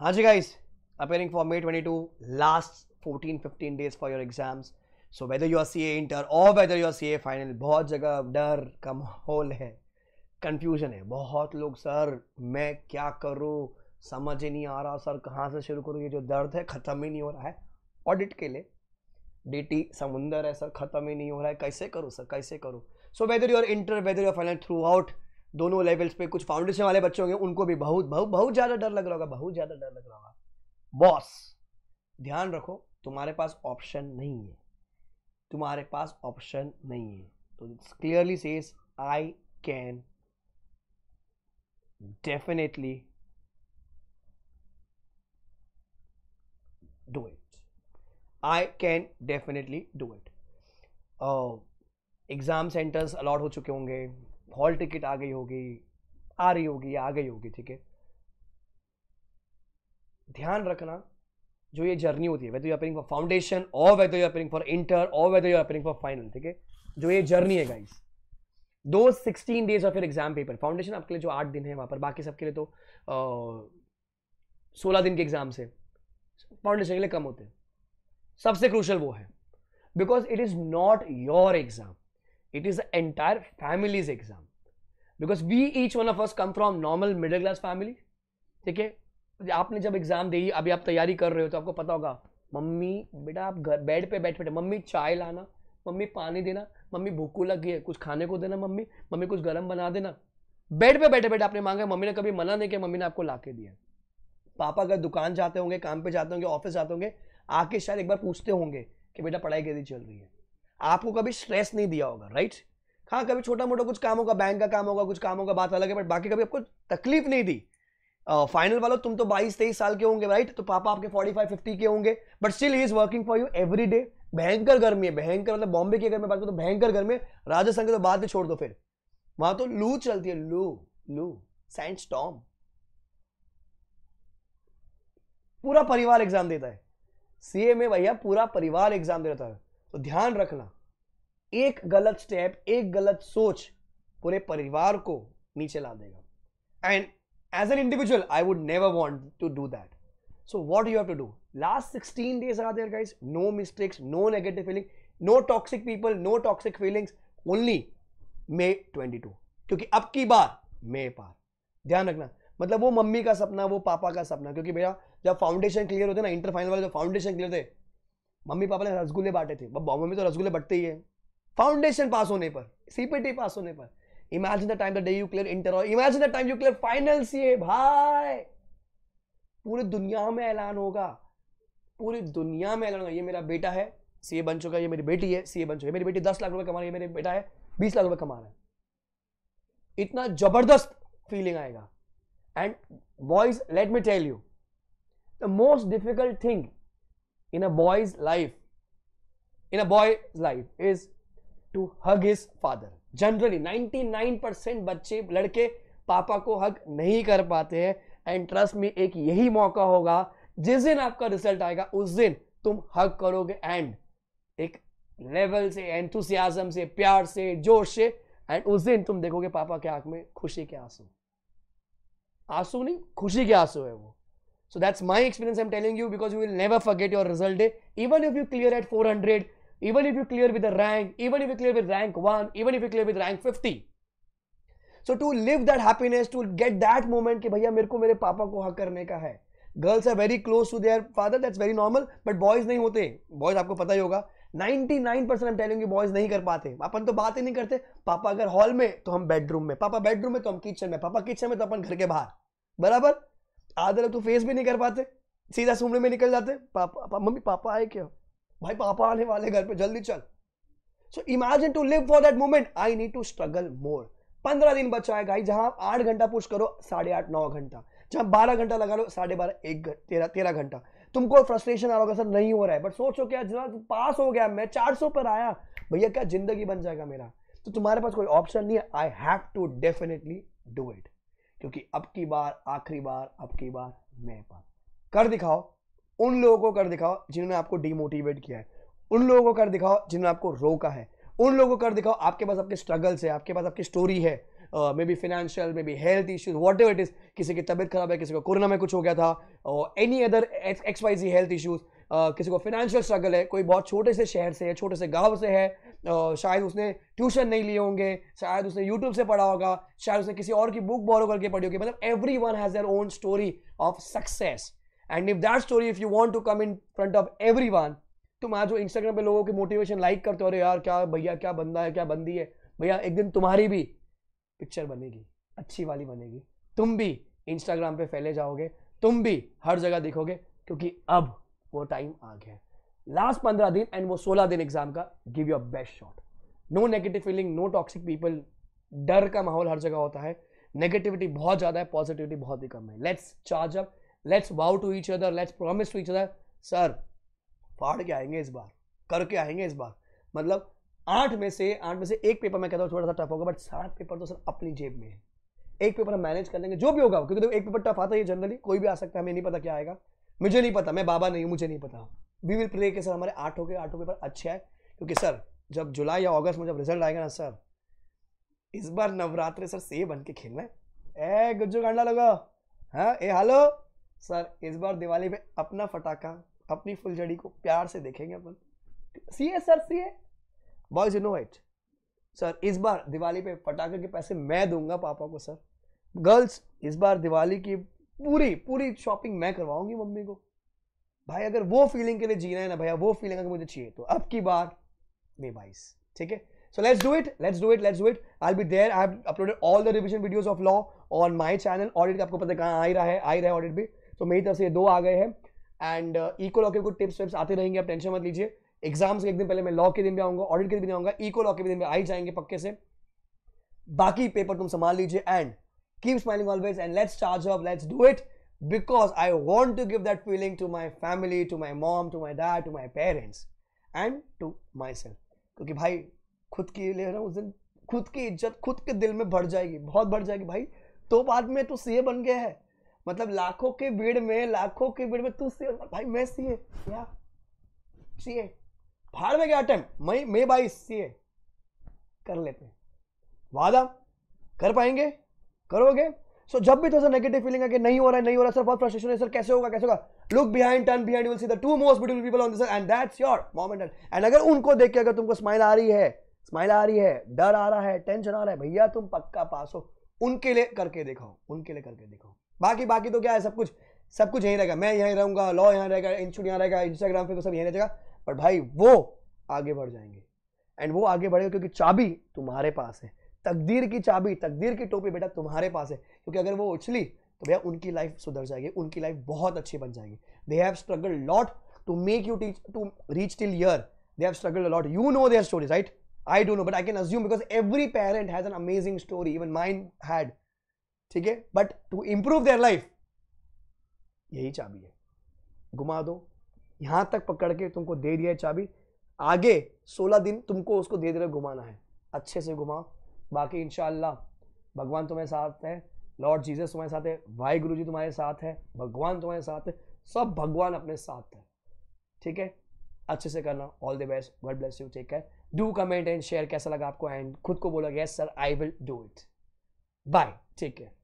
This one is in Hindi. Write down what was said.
हाँ जी guys twenty two last 22 fifteen days for your exams so whether you are C A inter और whether you are C A final बहुत जगह डर का माहौल है कंफ्यूजन है बहुत लोग सर मैं क्या करूँ समझ ही नहीं आ रहा सर कहाँ से शुरू करूँ ये जो दर्द है ख़त्म ही नहीं हो रहा है ऑडिट के लिए डीटी समुंदर है सर ख़त्म ही नहीं हो रहा है कैसे करूँ सर कैसे करूँ so whether you are inter whether you are final throughout दोनों लेवल्स पे कुछ फाउंडेशन वाले बच्चे होंगे उनको भी बहुत बहुत बहुत ज़्यादा डर लग रहा होगा बहुत ज़्यादा डर लग रहा होगा बॉस ध्यान रखो तुम्हारे पास ऑप्शन नहीं है तुम्हारे पास ऑप्शन नहीं है तो clearly says I can definitely do it I can definitely do it exam centres allot हो चुके होंगे हॉल टिकट आ गई होगी आ रही होगी या आ गई होगी ठीक है ध्यान रखना जो ये जर्नी होती है whether you appearing for foundation और whether you appearing for inter और whether you appearing for final ठीक है जो ये जर्नी है गाइस दो sixteen days of exam paper foundation आपके लिए जो आठ दिन है वहां पर बाकी सबके लिए तो सोलह दिन के एग्जाम से फाउंडेशन के लिए कम होते हैं सबसे क्रूशल वो है because it is not your exam it is the entire family's exam because we each one of us come from normal middle class family ठीक है आपने जब एग्जाम दी अभी आप तैयारी कर रहे हो तो आपको पता होगा मम्मी बेटा आप घर बेड पे बैठ बैठे मम्मी चाय लाना मम्मी पानी देना मम्मी भूखू लग गई है कुछ खाने को देना मम्मी मम्मी कुछ गर्म बना देना बेड पे बैठे बैठे आपने मांगा मम्मी ने कभी मना नहीं किया मम्मी ने आपको ला के दिया पापा अगर दुकान जाते होंगे काम पे जाते होंगे ऑफिस जाते होंगे आके शायद एक बार पूछते होंगे कि बेटा पढ़ाई कैसी चल रही है आपको कभी स्ट्रेस नहीं दिया होगा राइट हाँ कभी छोटा मोटा कुछ काम होगा बैंक का काम होगा कुछ काम होगा बात अलग है बट बाकी कभी आपको तकलीफ नहीं दी फाइनल uh, वालों तुम तो 22 तेईस साल के होंगे राइट तो पापा आपके 45 50 के होंगे but still he is working for you every day भयंकर गर्मी है भयंकर मतलब बॉम्बे की अगर मैं बात करूँ तो भयंकर गर्मी है राजस्थान के तो बात में छोड़ दो फिर वहां तो लू चलती है लू लू सैंड स्टॉम पूरा परिवार एग्जाम देता है सीए में भैया पूरा परिवार एग्जाम देता है तो ध्यान रखना एक गलत स्टेप एक गलत सोच पूरे परिवार को नीचे ला देगा and as an individual I would never want to do that so what you have to do last sixteen days are there guys no mistakes no negative feeling no toxic people no toxic feelings only May twenty two क्योंकि अब की बार मे पार ध्यान रखना मतलब वो मम्मी का सपना वो पापा का सपना क्योंकि भैया जब फाउंडेशन क्लियर होते ना इंटर फाइनल वाले जो फाउंडेशन क्लियर थे मम्मी पापा ने रसगुल्ले बांटे थे बॉम्बे में तो रसगुल्ले बटते ही है फाउंडेशन पास होने पर सीपीटी पास होने पर imagine the time the day you clear inter और imagine the time you clear final CA भाई पूरी दुनिया में ऐलान होगा पूरी दुनिया में ऐलान होगा ये मेरा बेटा है सीए बन चुका है ये मेरी बेटी है सीए बन चुका है मेरी बेटी दस लाख रुपए कमा रही है मेरे बेटा है बीस लाख रुपए कमा रहा है इतना जबरदस्त फीलिंग आएगा and boys let me tell you the most difficult thing in a boy's life in a boy's life is to hug his father generally 99 percent बच्चे लड़के पापा को हक नहीं कर पाते हैं एंड ट्रस्ट में एक यही मौका होगा जिस दिन आपका रिजल्ट आएगा उस दिन तुम हक करोगे एंड एक लेवल से एंथुसियाजम से प्यार से जोश से एंड उस दिन तुम देखोगे पापा के आंख में खुशी के आंसू आंसू नहीं खुशी के आंसू है वो So that's my experience I'm telling you because you will never forget your result day. Even if you clear at 400, even if you clear with the rank, even if you clear with rank 1, even if you clear with rank 50. So to live that happiness, to get that moment कि bhaiya मेरे को मेरे पापा को हक करने का है girls are very close to their father that's very normal but boys नहीं होते बॉयज आपको पता ही होगा 99 I'm telling you boys नहीं कर पाते अपन तो बात ही नहीं करते पापा अगर हॉल में तो हम बेडरूम में पापा बेडरूम में तो हम किचन में पापा किचन में तो अपन घर के बाहर बराबर आधे लोग तो फेस भी नहीं कर पाते सीधा सुमड़े में निकल जाते पापा पा, मम्मी पापा आए क्या भाई पापा आने वाले घर पे जल्दी चल so imagine to live for that moment I need to struggle more पंद्रह दिन बचा है गाई जहां आठ घंटा पुश करो साढ़े आठ नौ घंटा जहां बारह घंटा लगा लो साढ़े बारह एक तेरह तेरह घंटा तुमको फ्रस्ट्रेशन आ रहा होगा सर नहीं हो रहा है बट सोचो क्या जितना पास हो गया मैं चार सौ पर आया भैया क्या जिंदगी बन जाएगा मेरा तो तुम्हारे पास कोई ऑप्शन नहीं है I have to definitely do it क्योंकि अब की बार आखिरी बार अब की बार मेरे पास कर दिखाओ उन लोगों को कर दिखाओ जिन्होंने आपको डिमोटिवेट किया है उन लोगों को कर दिखाओ जिन्होंने आपको रोका है उन लोगों को कर दिखाओ आपके पास आपके स्ट्रगल्स है आपके पास आपकी स्टोरी है may be financial may be health issues whatever it is किसी की तबीयत खराब है किसी को कोरोना में कुछ हो गया था any other X Y Z health issues किसी को फाइनेंशियल स्ट्रगल है कोई बहुत छोटे से शहर से है छोटे से गांव से है शायद उसने ट्यूशन नहीं लिए होंगे शायद उसने यूट्यूब से पढ़ा होगा शायद उसने किसी और की बुक बोरो करके पढ़ी होगी मतलब everyone has their own story of success and if that story if you want to come in front of everyone तुम आज जो इंस्टाग्राम पे लोगों की मोटिवेशन लाइक करते हो अरे यार क्या भैया क्या बंदा है क्या बंदी है भैया एक दिन तुम्हारी भी पिक्चर बनेगी अच्छी वाली बनेगी तुम भी इंस्टाग्राम पे फैले जाओगे तुम भी हर जगह दिखोगे क्योंकि अब वो टाइम आ गया है लास्ट पंद्रह दिन एंड वो सोलह दिन एग्जाम का give your best shot no negative feeling no toxic people डर का माहौल हर जगह होता है नेगेटिविटी बहुत ज़्यादा है पॉजिटिविटी बहुत ही कम है let's charge up let's vow to each other let's promise to each other sir फाड़ के आएंगे इस बार करके आएंगे इस बार मतलब आठ में से आठ में से एक पेपर मैं कहता हूँ थोड़ा सा टफ होगा बट सात पेपर तो सर अपनी जेब में है एक पेपर हम मैनेज कर लेंगे जो भी होगा क्योंकि तो एक पेपर टफ आता है जनरली कोई भी आ सकता है हमें नहीं पता क्या आएगा मुझे नहीं पता मैं बाबा नहीं हूँ मुझे नहीं पता वी विल प्रे के सर हमारे आठों के आठों पेपर अच्छे आए क्योंकि सर जब जुलाई या अगस्त में जब रिजल्ट आएगा ना सर इस बार नवरात्र सर से बन के खेलना है ए गुज्जू गांडा लगा हाँ ए हेलो सर इस बार दिवाली में अपना फटाका अपनी फुलझड़ी को प्यार से देखेंगे अपन सी है सर सी है boys you know it sir इस बार दिवाली पे फटाखे के पैसे मैं दूंगा पापा को सर गर्ल्स इस बार दिवाली की पूरी पूरी शॉपिंग मैं करवाऊंगी मम्मी को भाई अगर वो फीलिंग के लिए जीना है ना भैया वो फीलिंग अगर मुझे चाहिए तो अब की बार मे बाईस ठीक है so let's do it let's do it let's do it I be there I have uploaded all the revision videos of law on my channel audit आपको पता है कहाँ आ रहा है आ रहा है ऑडिट भी तो मेरी तरफ से ये दो आ गए हैं एंड इको लॉ के कुछ टिप्स विप्स आते रहेंगे आप टेंशन मत लीजिए एग्जाम्स के एक दिन पहले मैं लॉ के दिन भी आऊंगा ऑडिट के दिन भी आऊंगा इको लॉ के दिन भी आ ही जाएंगे पक्के से बाकी पेपर तुम संभाल लीजिए and keep smiling always and let's charge up let's do it because I want to give that feeling to my family, to my mom, to my dad, to my parents and to myself. क्योंकि भाई खुद की ले रहा उस दिन खुद की इज्जत खुद के दिल में बढ़ जाएगी बहुत बढ़ जाएगी भाई तो बाद में तू सीए बन गया है मतलब लाखों के भीड़ में लाखों की भीड़ में तू सीए भाई मैं सीए क्या सीए फाड़ में क्या टाइम मैं मैं भाई सीए कर लेते वादा कर पाएंगे करोगे सो जब भी थोड़ा नेगेटिव फीलिंग है कि नहीं हो रहा है नहीं हो रहा है सर बहुत फ्रस्ट्रेशन है सर कैसे होगा कैसे होगा look behind turn behind will see the two most beautiful people on this and that's your moment and अगर उनको देख के अगर तुमको स्माइल आ रही है स्माइल आ रही है डर आ रहा है टेंशन आ रहा है भैया तुम पक्का पास हो उनके लिए करके दिखाओ उनके लिए करके दिखाओ बाकी बाकी तो क्या है सब कुछ सब कुछ यहीं रहेगा मैं यहीं रहूंगा लॉ यहाँ रहेगा इंस्टीट्यूट यहाँ रहेगा इंस्टाग्राम पे तो सब यहीं रहेगा बट भाई वो आगे बढ़ जाएंगे एंड वो आगे बढ़ेगा क्योंकि चाबी तुम्हारे पास है तकदीर की चाबी तकदीर की टोपी बेटा तुम्हारे पास है क्योंकि अगर वो उछली तो भैया उनकी लाइफ सुधर जाएगी उनकी लाइफ बहुत अच्छी बन जाएगी they have struggle lot to make you teach to reach till here they have struggle lot you know their stories right I don't know but I can assume because every parent has an amazing story even mind had ठीक है but to improve their life यही चाबी है घुमा दो यहां तक पकड़ के तुमको दे दिया है चाबी आगे 16 दिन तुमको उसको धीरे धीरे घुमाना है अच्छे से घुमाओ बाकी इन भगवान तुम्हारे साथ है लॉर्ड जीसस तुम्हारे साथ है भाई गुरु जी तुम्हारे साथ है भगवान तुम्हारे साथ है सब भगवान अपने साथ है ठीक है अच्छे से करना all the best God bless you take care do comment and share कैसा लगा आपको एंड खुद को बोला गया sir I will do it bye ठीक है